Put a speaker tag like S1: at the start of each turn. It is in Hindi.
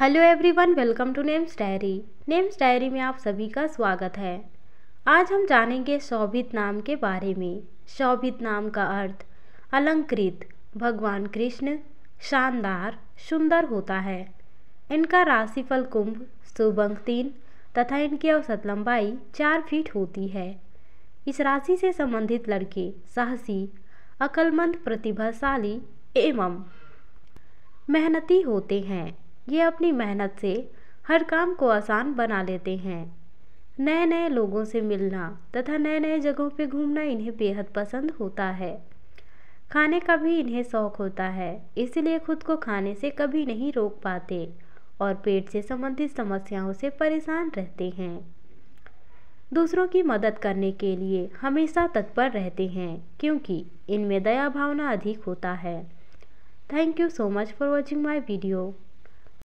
S1: hello everyone welcome to names diary names diary में आप सभी का स्वागत है आज हम जानेंगे शोभित नाम के बारे में शोभित नाम का अर्थ अलंकृत भगवान कृष्ण शानदार सुंदर होता है इनका राशिफल कुंभ शुभ अंक तीन तथा इनकी औसत लंबाई चार फीट होती है इस राशि से संबंधित लड़के साहसी अकलमंद प्रतिभाशाली एवं मेहनती होते हैं ये अपनी मेहनत से हर काम को आसान बना लेते हैं नए नए लोगों से मिलना तथा नए नए जगहों पर घूमना इन्हें बेहद पसंद होता है खाने का भी इन्हें शौक होता है इसलिए खुद को खाने से कभी नहीं रोक पाते और पेट से संबंधित समस्याओं से परेशान रहते हैं दूसरों की मदद करने के लिए हमेशा तत्पर रहते हैं क्योंकि इनमें दया भावना अधिक होता है thank you so much for watching my video